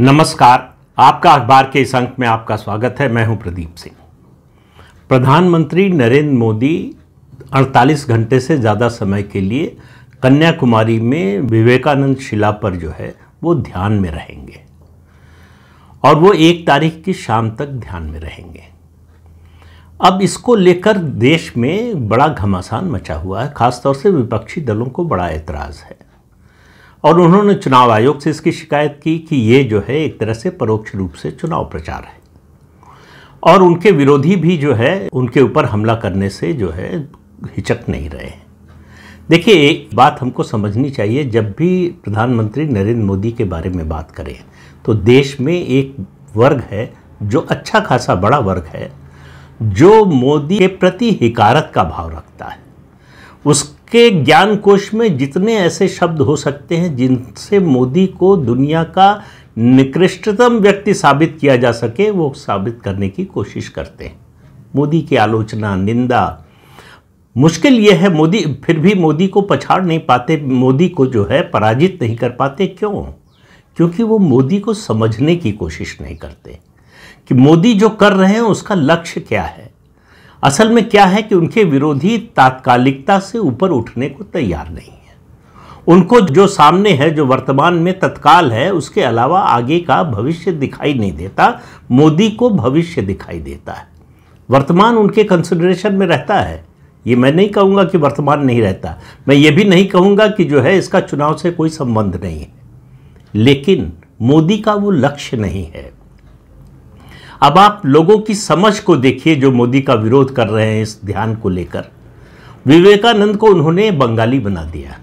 नमस्कार आपका अखबार के इस अंक में आपका स्वागत है मैं हूं प्रदीप सिंह प्रधानमंत्री नरेंद्र मोदी 48 घंटे से ज़्यादा समय के लिए कन्याकुमारी में विवेकानंद शिला पर जो है वो ध्यान में रहेंगे और वो एक तारीख की शाम तक ध्यान में रहेंगे अब इसको लेकर देश में बड़ा घमासान मचा हुआ है खासतौर से विपक्षी दलों को बड़ा एतराज़ है और उन्होंने चुनाव आयोग से इसकी शिकायत की कि ये जो है एक तरह से परोक्ष रूप से चुनाव प्रचार है और उनके विरोधी भी जो है उनके ऊपर हमला करने से जो है हिचक नहीं रहे देखिए एक बात हमको समझनी चाहिए जब भी प्रधानमंत्री नरेंद्र मोदी के बारे में बात करें तो देश में एक वर्ग है जो अच्छा खासा बड़ा वर्ग है जो मोदी के प्रति हिकारत का भाव रखता है उस के ज्ञानकोश में जितने ऐसे शब्द हो सकते हैं जिनसे मोदी को दुनिया का निकृष्टतम व्यक्ति साबित किया जा सके वो साबित करने की कोशिश करते हैं मोदी की आलोचना निंदा मुश्किल ये है मोदी फिर भी मोदी को पछाड़ नहीं पाते मोदी को जो है पराजित नहीं कर पाते क्यों क्योंकि वो मोदी को समझने की कोशिश नहीं करते कि मोदी जो कर रहे हैं उसका लक्ष्य क्या है असल में क्या है कि उनके विरोधी तात्कालिकता से ऊपर उठने को तैयार नहीं है उनको जो सामने है जो वर्तमान में तत्काल है उसके अलावा आगे का भविष्य दिखाई नहीं देता मोदी को भविष्य दिखाई देता है वर्तमान उनके कंसिडरेशन में रहता है ये मैं नहीं कहूँगा कि वर्तमान नहीं रहता मैं ये भी नहीं कहूँगा कि जो है इसका चुनाव से कोई संबंध नहीं है लेकिन मोदी का वो लक्ष्य नहीं है अब आप लोगों की समझ को देखिए जो मोदी का विरोध कर रहे हैं इस ध्यान को लेकर विवेकानंद को उन्होंने बंगाली बना दिया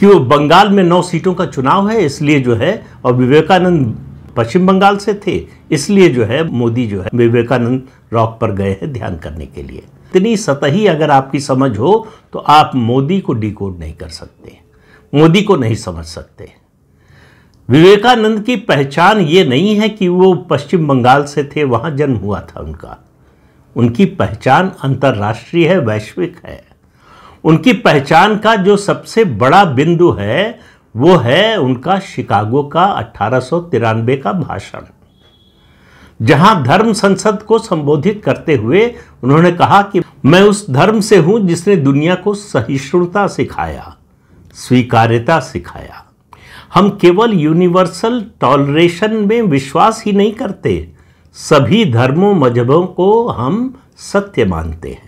कि वो बंगाल में नौ सीटों का चुनाव है इसलिए जो है और विवेकानंद पश्चिम बंगाल से थे इसलिए जो है मोदी जो है विवेकानंद रॉक पर गए हैं ध्यान करने के लिए इतनी सतही अगर आपकी समझ हो तो आप मोदी को डिकोड नहीं कर सकते मोदी को नहीं समझ सकते विवेकानंद की पहचान ये नहीं है कि वो पश्चिम बंगाल से थे वहाँ जन्म हुआ था उनका उनकी पहचान अंतर्राष्ट्रीय है वैश्विक है उनकी पहचान का जो सबसे बड़ा बिंदु है वो है उनका शिकागो का अट्ठारह का भाषण जहां धर्म संसद को संबोधित करते हुए उन्होंने कहा कि मैं उस धर्म से हूं जिसने दुनिया को सहिष्णुता सिखाया स्वीकार्यता सिखाया हम केवल यूनिवर्सल टॉलरेशन में विश्वास ही नहीं करते सभी धर्मों मजहबों को हम सत्य मानते हैं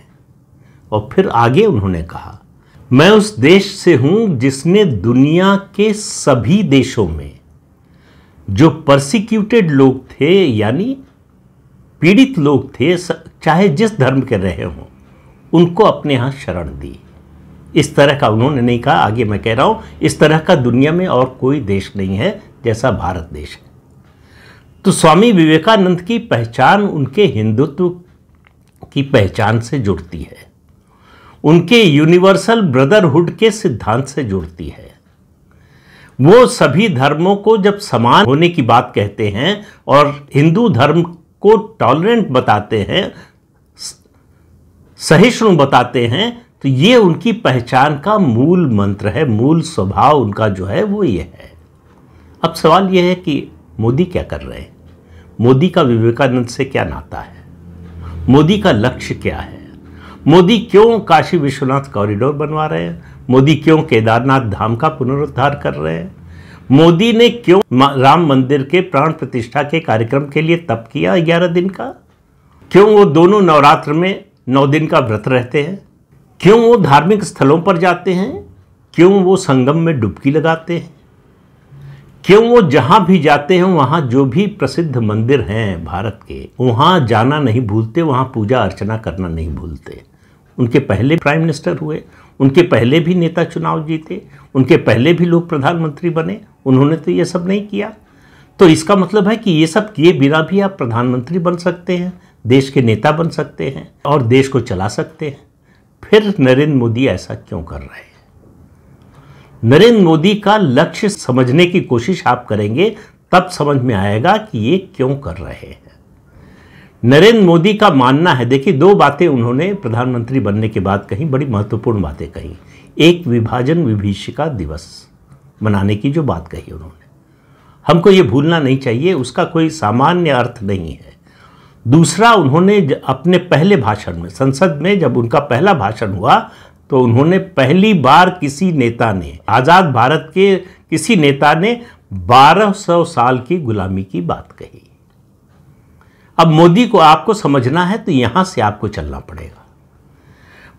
और फिर आगे उन्होंने कहा मैं उस देश से हूं जिसने दुनिया के सभी देशों में जो परसिक्यूटेड लोग थे यानी पीड़ित लोग थे चाहे जिस धर्म के रहे हों उनको अपने यहाँ शरण दी इस तरह का उन्होंने नहीं कहा आगे मैं कह रहा हूं इस तरह का दुनिया में और कोई देश नहीं है जैसा भारत देश है तो स्वामी विवेकानंद की पहचान उनके हिंदुत्व की पहचान से जुड़ती है उनके यूनिवर्सल ब्रदरहुड के सिद्धांत से जुड़ती है वो सभी धर्मों को जब समान होने की बात कहते हैं और हिंदू धर्म को टॉलरेंट बताते हैं सहिष्णु बताते हैं तो ये उनकी पहचान का मूल मंत्र है मूल स्वभाव उनका जो है वो ये है अब सवाल ये है कि मोदी क्या कर रहे हैं मोदी का विवेकानंद से क्या नाता है मोदी का लक्ष्य क्या है मोदी क्यों काशी विश्वनाथ कॉरिडोर बनवा रहे हैं मोदी क्यों केदारनाथ धाम का पुनरुद्धार कर रहे हैं मोदी ने क्यों राम मंदिर के प्राण प्रतिष्ठा के कार्यक्रम के लिए तप किया ग्यारह दिन का क्यों वो दोनों नवरात्र में नौ दिन का व्रत रहते हैं क्यों वो धार्मिक स्थलों पर जाते हैं क्यों वो संगम में डुबकी लगाते हैं क्यों वो जहाँ भी जाते हैं वहाँ जो भी प्रसिद्ध मंदिर हैं भारत के वहाँ जाना नहीं भूलते वहाँ पूजा अर्चना करना नहीं भूलते उनके पहले प्राइम मिनिस्टर हुए उनके पहले भी नेता चुनाव जीते उनके पहले भी लोग प्रधानमंत्री बने उन्होंने तो ये सब नहीं किया तो इसका मतलब है कि ये सब किए बिना भी आप प्रधानमंत्री बन सकते हैं देश के नेता बन सकते हैं और देश को चला सकते हैं फिर नरेंद्र मोदी ऐसा क्यों कर रहे हैं नरेंद्र मोदी का लक्ष्य समझने की कोशिश आप करेंगे तब समझ में आएगा कि ये क्यों कर रहे हैं नरेंद्र मोदी का मानना है देखिए दो बातें उन्होंने प्रधानमंत्री बनने के बाद कही बड़ी महत्वपूर्ण बातें कही एक विभाजन विभीषिका दिवस मनाने की जो बात कही उन्होंने हमको ये भूलना नहीं चाहिए उसका कोई सामान्य अर्थ नहीं है दूसरा उन्होंने अपने पहले भाषण में संसद में जब उनका पहला भाषण हुआ तो उन्होंने पहली बार किसी नेता ने आज़ाद भारत के किसी नेता ने 1200 साल की गुलामी की बात कही अब मोदी को आपको समझना है तो यहां से आपको चलना पड़ेगा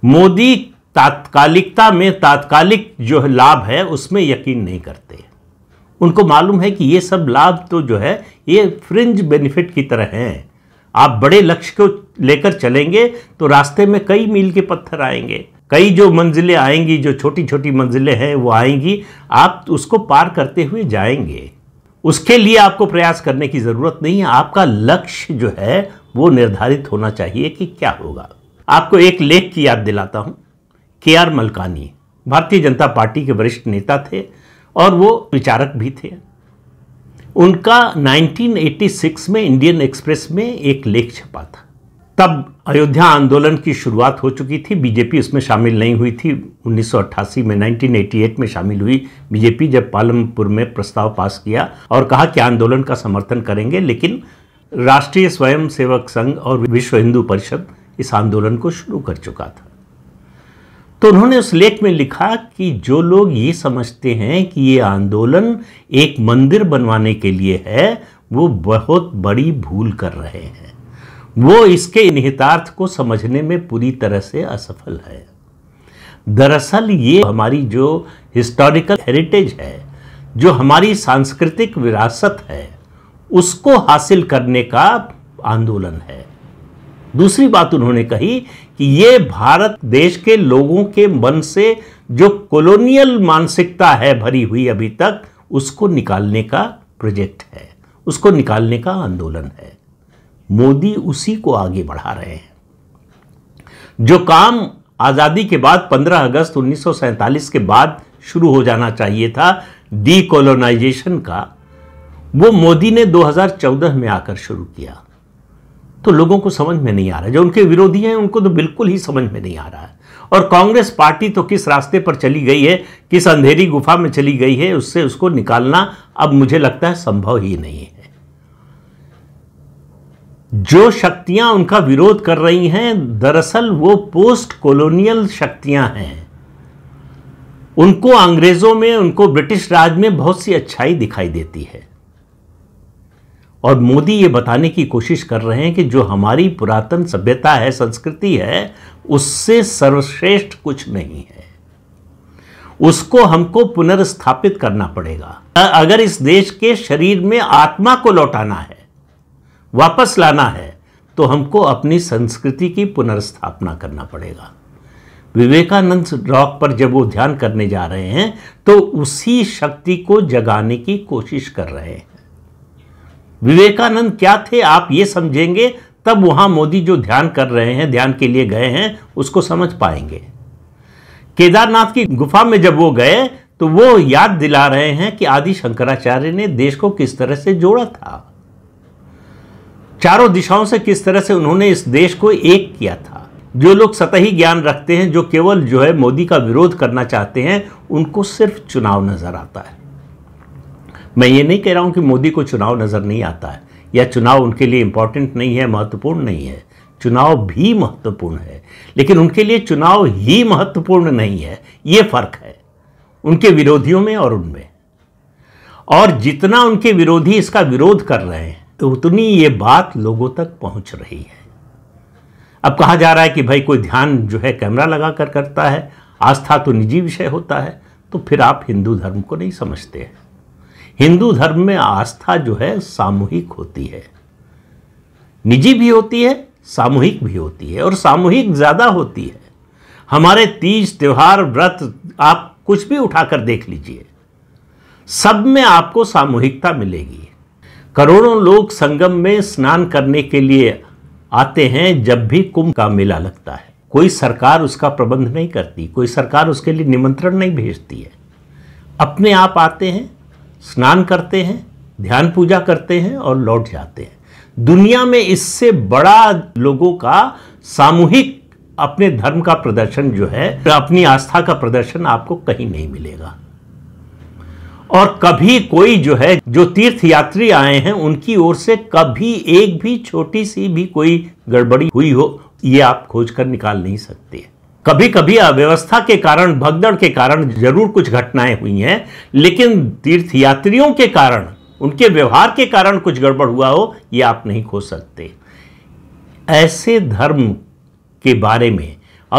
मोदी तात्कालिकता में तात्कालिक जो लाभ है उसमें यकीन नहीं करते उनको मालूम है कि ये सब लाभ तो जो है ये फ्रिंज बेनिफिट की तरह हैं आप बड़े लक्ष्य को लेकर चलेंगे तो रास्ते में कई मील के पत्थर आएंगे कई जो मंजिलें आएंगी जो छोटी छोटी मंजिलें हैं वो आएंगी आप उसको पार करते हुए जाएंगे उसके लिए आपको प्रयास करने की ज़रूरत नहीं है आपका लक्ष्य जो है वो निर्धारित होना चाहिए कि क्या होगा आपको एक लेख की याद दिलाता हूँ के आर मलकानी भारतीय जनता पार्टी के वरिष्ठ नेता थे और वो विचारक भी थे उनका 1986 में इंडियन एक्सप्रेस में एक लेख छपा था तब अयोध्या आंदोलन की शुरुआत हो चुकी थी बीजेपी उसमें शामिल नहीं हुई थी 1988 में 1988 में शामिल हुई बीजेपी जब पालमपुर में प्रस्ताव पास किया और कहा कि आंदोलन का समर्थन करेंगे लेकिन राष्ट्रीय स्वयंसेवक संघ और विश्व हिंदू परिषद इस आंदोलन को शुरू कर चुका था तो उन्होंने उस लेख में लिखा कि जो लोग ये समझते हैं कि ये आंदोलन एक मंदिर बनवाने के लिए है वो बहुत बड़ी भूल कर रहे हैं वो इसके निहितार्थ को समझने में पूरी तरह से असफल है दरअसल ये हमारी जो हिस्टोरिकल हेरिटेज है जो हमारी सांस्कृतिक विरासत है उसको हासिल करने का आंदोलन है दूसरी बात उन्होंने कही कि ये भारत देश के लोगों के मन से जो कॉलोनियल मानसिकता है भरी हुई अभी तक उसको निकालने का प्रोजेक्ट है उसको निकालने का आंदोलन है मोदी उसी को आगे बढ़ा रहे हैं जो काम आज़ादी के बाद 15 अगस्त उन्नीस के बाद शुरू हो जाना चाहिए था डी का वो मोदी ने 2014 में आकर शुरू किया तो लोगों को समझ में नहीं आ रहा जो उनके विरोधी हैं उनको तो बिल्कुल ही समझ में नहीं आ रहा है और कांग्रेस पार्टी तो किस रास्ते पर चली गई है किस अंधेरी गुफा में चली गई है उससे उसको निकालना अब मुझे लगता है संभव ही नहीं है जो शक्तियां उनका विरोध कर रही हैं दरअसल वो पोस्ट कॉलोनियल शक्तियां हैं उनको अंग्रेजों में उनको ब्रिटिश राज में बहुत सी अच्छाई दिखाई देती है और मोदी ये बताने की कोशिश कर रहे हैं कि जो हमारी पुरातन सभ्यता है संस्कृति है उससे सर्वश्रेष्ठ कुछ नहीं है उसको हमको पुनर्स्थापित करना पड़ेगा अगर इस देश के शरीर में आत्मा को लौटाना है वापस लाना है तो हमको अपनी संस्कृति की पुनर्स्थापना करना पड़ेगा विवेकानंद रॉक पर जब वो ध्यान करने जा रहे हैं तो उसी शक्ति को जगाने की कोशिश कर रहे हैं विवेकानंद क्या थे आप ये समझेंगे तब वहां मोदी जो ध्यान कर रहे हैं ध्यान के लिए गए हैं उसको समझ पाएंगे केदारनाथ की गुफा में जब वो गए तो वो याद दिला रहे हैं कि आदि शंकराचार्य ने देश को किस तरह से जोड़ा था चारों दिशाओं से किस तरह से उन्होंने इस देश को एक किया था जो लोग सतही ज्ञान रखते हैं जो केवल जो है मोदी का विरोध करना चाहते हैं उनको सिर्फ चुनाव नजर आता है मैं ये नहीं कह रहा हूँ कि मोदी को चुनाव नज़र नहीं आता है या चुनाव उनके लिए इंपॉर्टेंट नहीं है महत्वपूर्ण नहीं है चुनाव भी महत्वपूर्ण है लेकिन उनके लिए चुनाव ही महत्वपूर्ण नहीं है ये फर्क है उनके विरोधियों में और उनमें और जितना उनके विरोधी इसका विरोध कर रहे हैं तो उतनी ये बात लोगों तक पहुंच रही है अब कहा जा रहा है कि भाई कोई ध्यान जो है कैमरा लगा कर करता है आस्था तो निजी विषय होता है तो फिर आप हिंदू धर्म को नहीं समझते हैं हिंदू धर्म में आस्था जो है सामूहिक होती है निजी भी होती है सामूहिक भी होती है और सामूहिक ज़्यादा होती है हमारे तीज त्यौहार व्रत आप कुछ भी उठाकर देख लीजिए सब में आपको सामूहिकता मिलेगी करोड़ों लोग संगम में स्नान करने के लिए आते हैं जब भी कुंभ का मेला लगता है कोई सरकार उसका प्रबंध नहीं करती कोई सरकार उसके लिए निमंत्रण नहीं भेजती है अपने आप आते हैं स्नान करते हैं ध्यान पूजा करते हैं और लौट जाते हैं दुनिया में इससे बड़ा लोगों का सामूहिक अपने धर्म का प्रदर्शन जो है अपनी आस्था का प्रदर्शन आपको कहीं नहीं मिलेगा और कभी कोई जो है जो तीर्थ यात्री आए हैं उनकी ओर से कभी एक भी छोटी सी भी कोई गड़बड़ी हुई हो ये आप खोज कर निकाल नहीं सकते कभी कभी अव्यवस्था के कारण भगदड़ के कारण जरूर कुछ घटनाएं हुई हैं लेकिन तीर्थयात्रियों के कारण उनके व्यवहार के कारण कुछ गड़बड़ हुआ हो ये आप नहीं खोज सकते ऐसे धर्म के बारे में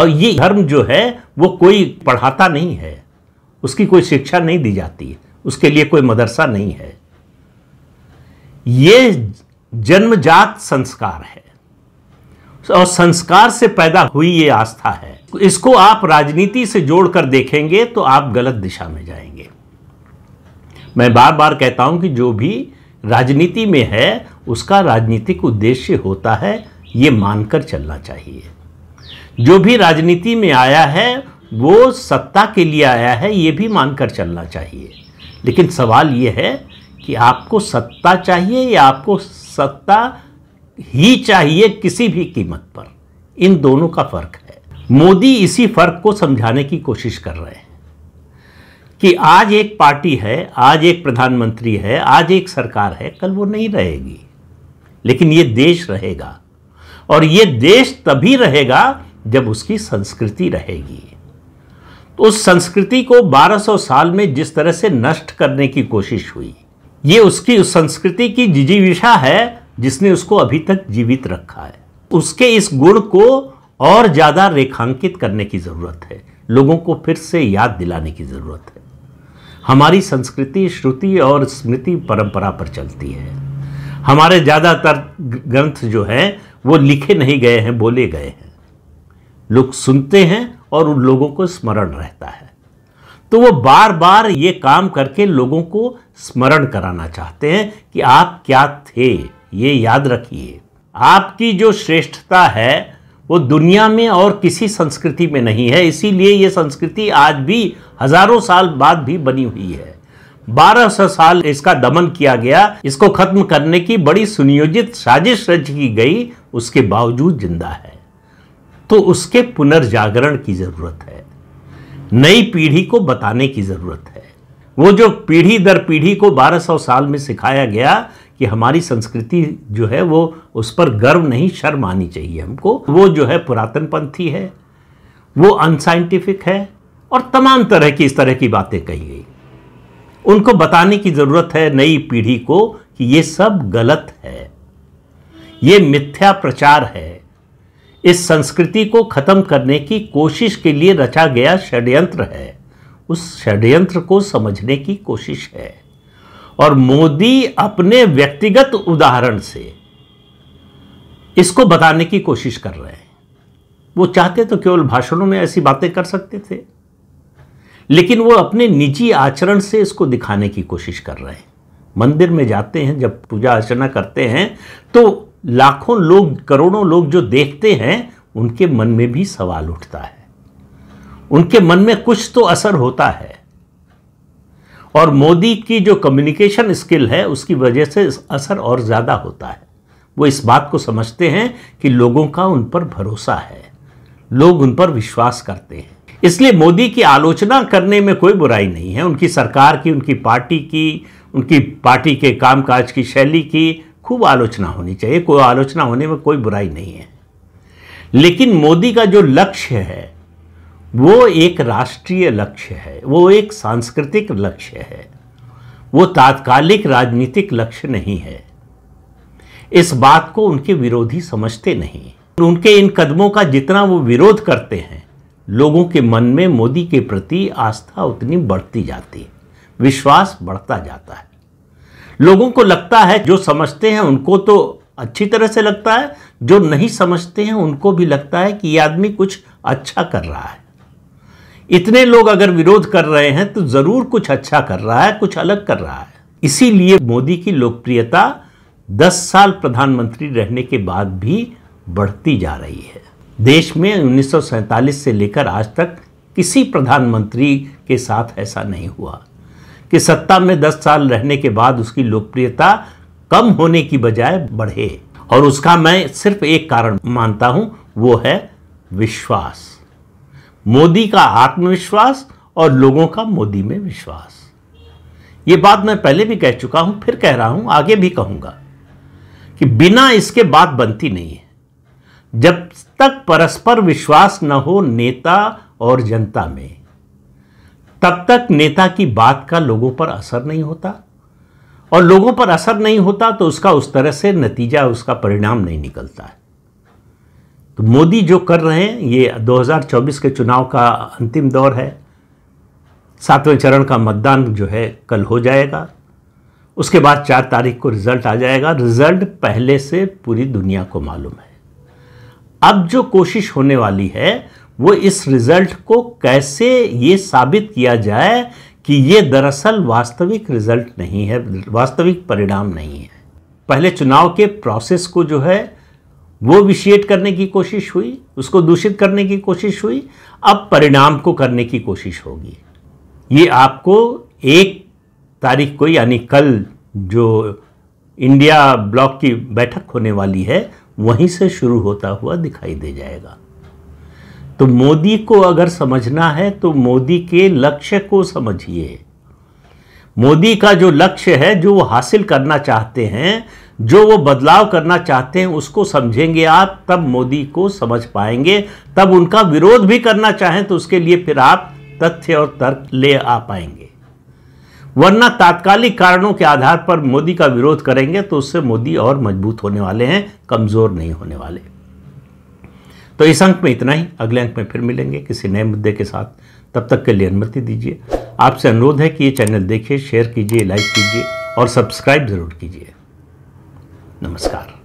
और ये धर्म जो है वो कोई पढ़ाता नहीं है उसकी कोई शिक्षा नहीं दी जाती उसके लिए कोई मदरसा नहीं है ये जन्मजात संस्कार है और संस्कार से पैदा हुई ये आस्था है इसको आप राजनीति से जोड़कर देखेंगे तो आप गलत दिशा में जाएंगे मैं बार बार कहता हूं कि जो भी राजनीति में है उसका राजनीतिक उद्देश्य होता है ये मानकर चलना चाहिए जो भी राजनीति में आया है वो सत्ता के लिए आया है ये भी मानकर चलना चाहिए लेकिन सवाल ये है कि आपको सत्ता चाहिए या आपको सत्ता ही चाहिए किसी भी कीमत पर इन दोनों का फर्क मोदी इसी फर्क को समझाने की कोशिश कर रहे हैं कि आज एक पार्टी है आज एक प्रधानमंत्री है आज एक सरकार है कल वो नहीं रहेगी लेकिन ये देश रहेगा और ये देश तभी रहेगा जब उसकी संस्कृति रहेगी तो उस संस्कृति को 1200 साल में जिस तरह से नष्ट करने की कोशिश हुई ये उसकी उस संस्कृति की जिजीविषा है जिसने उसको अभी तक जीवित रखा है उसके इस गुण को और ज़्यादा रेखांकित करने की ज़रूरत है लोगों को फिर से याद दिलाने की ज़रूरत है हमारी संस्कृति श्रुति और स्मृति परंपरा पर चलती है हमारे ज़्यादातर ग्रंथ जो हैं वो लिखे नहीं गए हैं बोले गए हैं लोग सुनते हैं और उन लोगों को स्मरण रहता है तो वो बार बार ये काम करके लोगों को स्मरण कराना चाहते हैं कि आप क्या थे ये याद रखिए आपकी जो श्रेष्ठता है वो दुनिया में और किसी संस्कृति में नहीं है इसीलिए ये संस्कृति आज भी हजारों साल बाद भी बनी हुई है 1200 साल इसका दमन किया गया इसको खत्म करने की बड़ी सुनियोजित साजिश रच की गई उसके बावजूद जिंदा है तो उसके पुनर्जागरण की जरूरत है नई पीढ़ी को बताने की जरूरत है वो जो पीढ़ी दर पीढ़ी को 1200 साल में सिखाया गया कि हमारी संस्कृति जो है वो उस पर गर्व नहीं शर्म आनी चाहिए हमको वो जो है पुरातनपंथी है वो अनसाइंटिफिक है और तमाम तरह की इस तरह की बातें कही गई उनको बताने की ज़रूरत है नई पीढ़ी को कि ये सब गलत है ये मिथ्या प्रचार है इस संस्कृति को ख़त्म करने की कोशिश के लिए रचा गया षड्यंत्र है उस षड्यंत्र को समझने की कोशिश है और मोदी अपने व्यक्तिगत उदाहरण से इसको बताने की कोशिश कर रहे हैं वो चाहते तो केवल भाषणों में ऐसी बातें कर सकते थे लेकिन वो अपने निजी आचरण से इसको दिखाने की कोशिश कर रहे हैं मंदिर में जाते हैं जब पूजा अर्चना करते हैं तो लाखों लोग करोड़ों लोग जो देखते हैं उनके मन में भी सवाल उठता है उनके मन में कुछ तो असर होता है और मोदी की जो कम्युनिकेशन स्किल है उसकी वजह से असर और ज़्यादा होता है वो इस बात को समझते हैं कि लोगों का उन पर भरोसा है लोग उन पर विश्वास करते हैं इसलिए मोदी की आलोचना करने में कोई बुराई नहीं है उनकी सरकार की उनकी पार्टी की उनकी पार्टी के कामकाज की शैली की खूब आलोचना होनी चाहिए कोई आलोचना होने में कोई बुराई नहीं है लेकिन मोदी का जो लक्ष्य है वो एक राष्ट्रीय लक्ष्य है वो एक सांस्कृतिक लक्ष्य है वो तात्कालिक राजनीतिक लक्ष्य नहीं है इस बात को उनके विरोधी समझते नहीं उनके इन कदमों का जितना वो विरोध करते हैं लोगों के मन में मोदी के प्रति आस्था उतनी बढ़ती जाती है विश्वास बढ़ता जाता है लोगों को लगता है जो समझते हैं उनको तो अच्छी तरह से लगता है जो नहीं समझते हैं उनको भी लगता है कि ये आदमी कुछ अच्छा कर रहा है इतने लोग अगर विरोध कर रहे हैं तो ज़रूर कुछ अच्छा कर रहा है कुछ अलग कर रहा है इसीलिए मोदी की लोकप्रियता 10 साल प्रधानमंत्री रहने के बाद भी बढ़ती जा रही है देश में उन्नीस से लेकर आज तक किसी प्रधानमंत्री के साथ ऐसा नहीं हुआ कि सत्ता में 10 साल रहने के बाद उसकी लोकप्रियता कम होने की बजाय बढ़े और उसका मैं सिर्फ एक कारण मानता हूं वो है विश्वास मोदी का आत्मविश्वास और लोगों का मोदी में विश्वास ये बात मैं पहले भी कह चुका हूं फिर कह रहा हूं आगे भी कहूंगा कि बिना इसके बात बनती नहीं है जब तक परस्पर विश्वास न हो नेता और जनता में तब तक नेता की बात का लोगों पर असर नहीं होता और लोगों पर असर नहीं होता तो उसका उस तरह से नतीजा उसका परिणाम नहीं निकलता है तो मोदी जो कर रहे हैं ये 2024 के चुनाव का अंतिम दौर है सातवें चरण का मतदान जो है कल हो जाएगा उसके बाद चार तारीख को रिजल्ट आ जाएगा रिजल्ट पहले से पूरी दुनिया को मालूम है अब जो कोशिश होने वाली है वो इस रिजल्ट को कैसे ये साबित किया जाए कि ये दरअसल वास्तविक रिजल्ट नहीं है वास्तविक परिणाम नहीं है पहले चुनाव के प्रोसेस को जो है वो विशिएट करने की कोशिश हुई उसको दूषित करने की कोशिश हुई अब परिणाम को करने की कोशिश होगी ये आपको एक तारीख को यानी कल जो इंडिया ब्लॉक की बैठक होने वाली है वहीं से शुरू होता हुआ दिखाई दे जाएगा तो मोदी को अगर समझना है तो मोदी के लक्ष्य को समझिए मोदी का जो लक्ष्य है जो वो हासिल करना चाहते हैं जो वो बदलाव करना चाहते हैं उसको समझेंगे आप तब मोदी को समझ पाएंगे तब उनका विरोध भी करना चाहें तो उसके लिए फिर आप तथ्य और तर्क ले आ पाएंगे वरना तात्कालिक कारणों के आधार पर मोदी का विरोध करेंगे तो उससे मोदी और मजबूत होने वाले हैं कमज़ोर नहीं होने वाले तो इस अंक में इतना ही अगले अंक में फिर मिलेंगे किसी नए मुद्दे के साथ तब तक के लिए अनुमति दीजिए आपसे अनुरोध है कि ये चैनल देखिए शेयर कीजिए लाइक कीजिए और सब्सक्राइब ज़रूर कीजिए नमस्कार